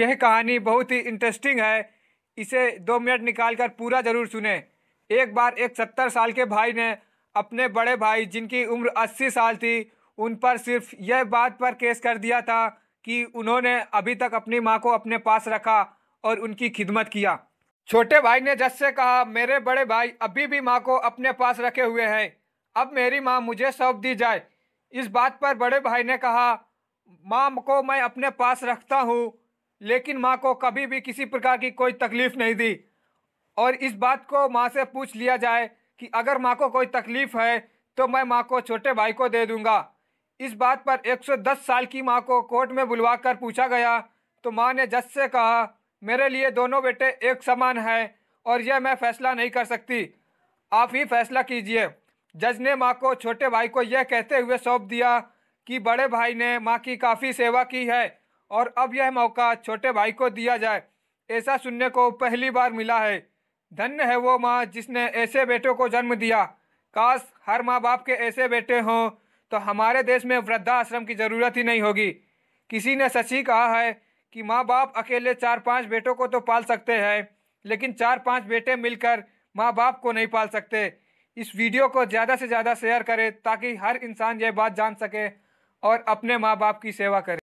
यह कहानी बहुत ही इंटरेस्टिंग है इसे दो मिनट निकाल कर पूरा ज़रूर सुने एक बार एक सत्तर साल के भाई ने अपने बड़े भाई जिनकी उम्र अस्सी साल थी उन पर सिर्फ यह बात पर केस कर दिया था कि उन्होंने अभी तक अपनी माँ को अपने पास रखा और उनकी खिदमत किया छोटे भाई ने जस से कहा मेरे बड़े भाई अभी भी माँ को अपने पास रखे हुए हैं अब मेरी माँ मुझे सौंप दी जाए इस बात पर बड़े भाई ने कहा माँ को मैं अपने पास रखता हूँ लेकिन माँ को कभी भी किसी प्रकार की कोई तकलीफ़ नहीं दी और इस बात को माँ से पूछ लिया जाए कि अगर माँ को कोई तकलीफ़ है तो मैं माँ को छोटे भाई को दे दूँगा इस बात पर 110 साल की माँ को कोर्ट में बुलवा कर पूछा गया तो माँ ने जज से कहा मेरे लिए दोनों बेटे एक समान हैं और यह मैं फैसला नहीं कर सकती आप ही फैसला कीजिए जज ने माँ को छोटे भाई को यह कहते हुए सौंप दिया कि बड़े भाई ने माँ की काफ़ी सेवा की है और अब यह मौका छोटे भाई को दिया जाए ऐसा सुनने को पहली बार मिला है धन्य है वो माँ जिसने ऐसे बेटों को जन्म दिया काश हर माँ बाप के ऐसे बेटे हों तो हमारे देश में वृद्धा आश्रम की ज़रूरत ही नहीं होगी किसी ने सच ही कहा है कि माँ बाप अकेले चार पांच बेटों को तो पाल सकते हैं लेकिन चार पांच बेटे मिलकर माँ बाप को नहीं पाल सकते इस वीडियो को ज़्यादा से ज़्यादा शेयर करें ताकि हर इंसान यह बात जान सके और अपने माँ बाप की सेवा करे